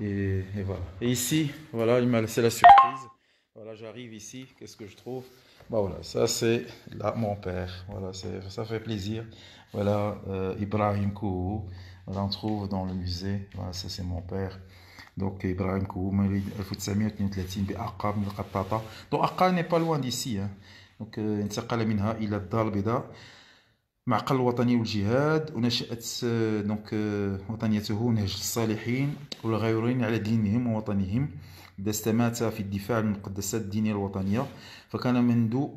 Et, voilà. Et ici, voilà, il m'a laissé la surprise. Voilà, j'arrive ici, qu'est-ce que je trouve bah voilà, ça c'est là mon père. Voilà, ça fait plaisir. Voilà, euh, Ibrahim Kouhou. on le trouve dans le musée. Voilà, ça c'est mon père. Donc Ibrahim Kouhou, 1932 بأقا la un Donc il n'est pas loin d'ici. Hein. Donc, euh, il a معقل الوطني والجهاد ونشأت دونك آه، آه، وطنيته نهج الصالحين والغيورين على دينهم ووطنهم إذا استمات في الدفاع عن المقدسات الدينية الوطنية فكان منذ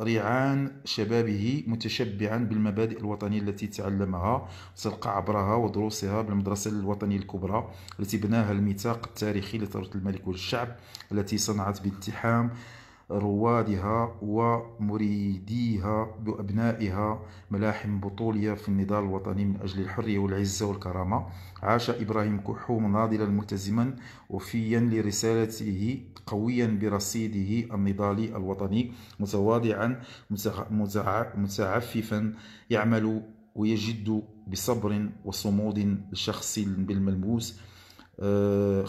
ريعان شبابه متشبعا بالمبادئ الوطنية التي تعلمها وتلقى عبرها ودروسها بالمدرسة الوطنية الكبرى التي بناها الميثاق التاريخي لثورة الملك والشعب التي صنعت بالتحام روادها ومريديها بأبنائها ملاحم بطولية في النضال الوطني من أجل الحرية والعزة والكرامة عاش إبراهيم كحوم ناضلا ملتزما وفيا لرسالته قويا برصيده النضالي الوطني متواضعا متعففا يعمل ويجد بصبر وصمود شخصي بالملموس آه،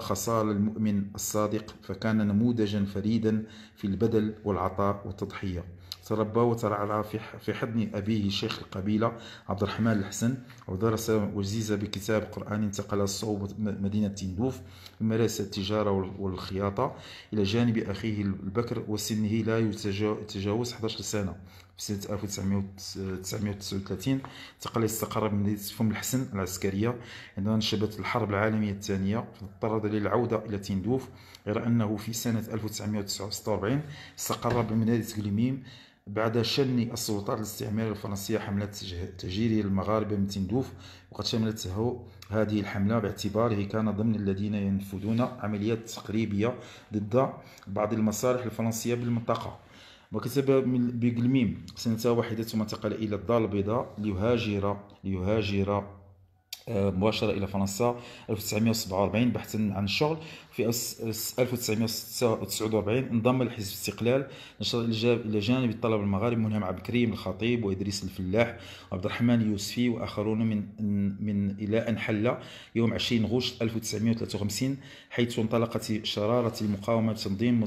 خصال المؤمن الصادق فكان نموذجا فريدا في البدل والعطاء والتضحية تربى وترعرع في حضن أبيه شيخ القبيلة عبد الرحمن الحسن ودرس وجيزة بكتاب قرآن انتقل صوب مدينة تندوف مارس التجارة والخياطة إلى جانب أخيه البكر وسنه لا يتجاوز 11 سنة بسنة 1939 انتقل استقر بمدينة فم الحسن العسكرية عندما نشبت الحرب العالمية الثانية اضطر للعودة إلى تندوف غير أنه في سنة 1946 استقر بمدينة قليميم بعد شن السلطات الاستعمارية الفرنسية حملة تجيري المغاربة من تندوف وقد شملته هذه الحملة باعتباره كان ضمن الذين ينفذون عمليات تقريبية ضد بعض المصالح الفرنسية بالمنطقة وكتب بالميم سنة واحدة ثم انتقل إلى الدار البيضاء ليهاجر ليهاجر آه، مباشرة إلى فرنسا 1947 بحثا عن الشغل في 1949 انضم لحزب الاستقلال نشر الى جانب الطلبه المغاربه منهم عبد الكريم الخطيب وادريس الفلاح وعبد الرحمن اليوسفي واخرون من من الى ان حل يوم 20 غشت 1953 حيث انطلقت شراره المقاومه بتنظيم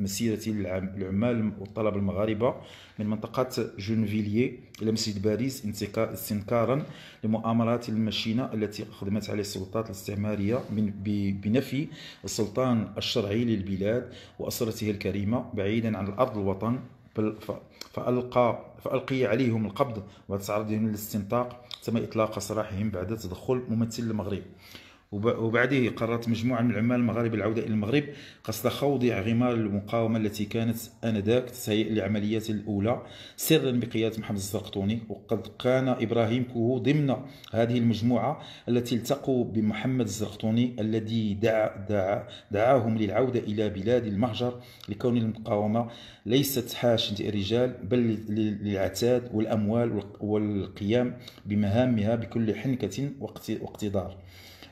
مسيره العمال والطلبه المغاربه من منطقه جونفيليي الى مسجد باريس استنكارا لمؤامرات المشينه التي خدمت عليها السلطات الاستعماريه بنفي السلطان الشرعي للبلاد وأسرته الكريمة بعيدا عن الأرض الوطن فألقى فألقي عليهم القبض وتعرضهم للاستنطاق تم إطلاق سراحهم بعد تدخل ممثل المغرب وبعده قررت مجموعة من العمال المغاربة العودة إلى المغرب قصد خوض غمار المقاومة التي كانت آنذاك تسيئ للعمليات الأولى سرا بقيادة محمد الزرقطوني وقد كان إبراهيم كوهو ضمن هذه المجموعة التي التقوا بمحمد الزرقطوني الذي دعا دعا دعاهم للعودة إلى بلاد المهجر لكون المقاومة ليست حاشة الرجال بل للعتاد والأموال والقيام بمهامها بكل حنكة واقتدار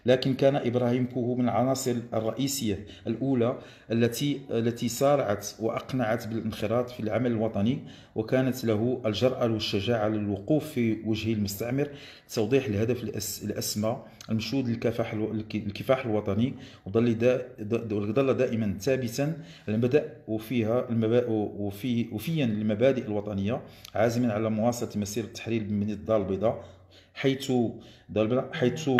لكن كان إبراهيم كوهو من العناصر الرئيسية الأولى التي التي سارعت وأقنعت بالانخراط في العمل الوطني وكانت له الجرأة والشجاعة للوقوف في وجه المستعمر توضيح الهدف الأسمى المشهود للكفاح الكفاح الوطني وظل ظل دائما ثابتا المبدأ وفيها المبادئ وفي وفيا للمبادئ الوطنية عازما على مواصلة مسير التحرير من الدار البيضاء حيث دار البيضاء حيث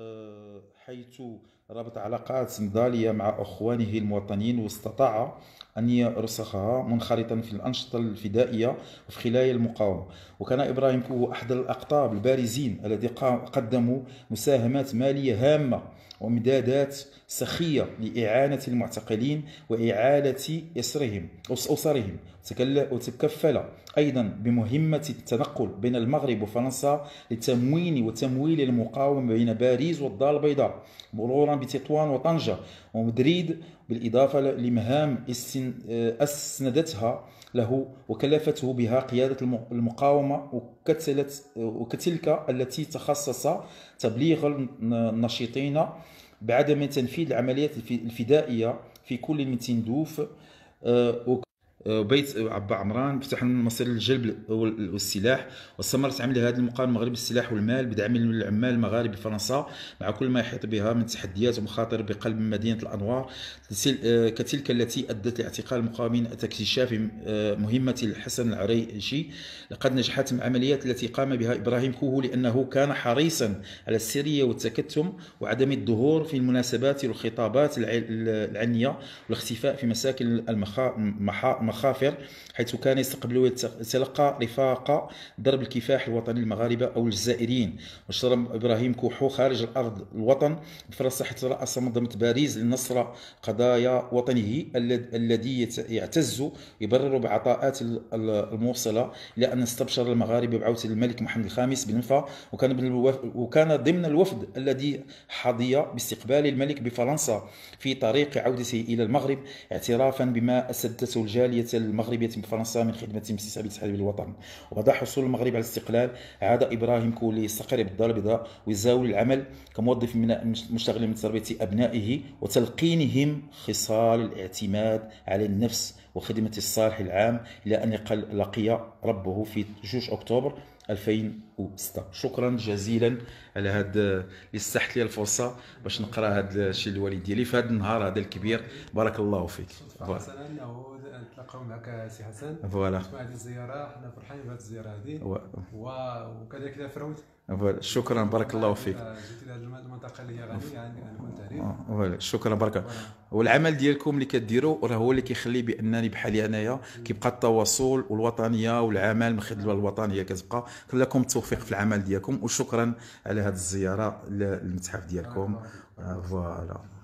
آه حيث ربط علاقات نضالية مع أخوانه المواطنين واستطاع أن يرسخها منخرطا في الأنشطة الفدائية وفي خلايا المقاومة وكان إبراهيم كوهو أحد الأقطاب البارزين الذي قدموا مساهمات مالية هامة وامدادات سخية لإعانة المعتقلين وإعالة أسرهم أسرهم وتكفل أيضا بمهمة التنقل بين المغرب وفرنسا لتموين وتمويل المقاومة بين باريس والدار البيضاء مرورا بتطوان وطنجة ومدريد بالإضافة لمهام آه، أسندتها له وكلفته بها قيادة المقاومة وكتلك التي تخصص تبليغ النشيطين بعدم تنفيذ العمليات الفدائية في كل من تندوف آه، آه، بيت عبا عمران فتح مصير الجلب والسلاح واستمرت عمل هذا المقام المغرب السلاح والمال بدعم من العمال المغاربه فرنسا مع كل ما يحيط بها من تحديات ومخاطر بقلب مدينه الانوار آه، كتلك التي ادت لاعتقال المقاومين اكتشاف آه، مهمه الحسن العريشي لقد نجحت العمليات عمليات التي قام بها ابراهيم كوهو لانه كان حريصا على السريه والتكتم وعدم الظهور في المناسبات والخطابات العنيه والاختفاء في مساكن المخا... المخافر حيث كان يستقبل ويتلقى رفاق ضرب الكفاح الوطني المغاربة أو الجزائريين واشترى إبراهيم كوحو خارج الأرض الوطن بفرصه حيث رأس منظمة باريس لنصر قضايا وطنه الذي يعتز يبرر بعطاءات الموصلة إلى أن استبشر المغاربة بعودة الملك محمد الخامس بنفا وكان وكان ضمن الوفد الذي حظي باستقبال الملك بفرنسا في طريق عودته إلى المغرب اعترافا بما أسدته الجالية الاستقلاليه المغربية بفرنسا من خدمة مؤسسة الاتحاد الوطن وبعد حصول المغرب على الاستقلال عاد إبراهيم كولي يستقر بالدار البيضاء ويزاول العمل كموظف من مشتغل من تربية أبنائه وتلقينهم خصال الاعتماد على النفس وخدمة الصالح العام إلى أن لقي ربه في 2 أكتوبر 2006 شكرا جزيلا على هاد اللي استحت لي الفرصه باش نقرا هاد الشيء الوالد ديالي في هاد النهار هذا الكبير بارك الله فيك حسنا انه تلاقاو معك سي حسن فوالا هذه الزياره حنا فرحانين بهذه الزياره هذه وكذلك فروت فوالا شكرا بارك الله فيك آه، المنطقه اللي هي غنيه فوالا آه، شكرا بارك والعمل ديالكم اللي كديروا راه هو اللي كيخلي بانني بحالي انايا كيبقى التواصل والوطنيه والعمل من خدمه الوطنيه كتبقى كلكم التوفيق في العمل ديالكم وشكرا على هذه الزياره للمتحف ديالكم آه، فوالا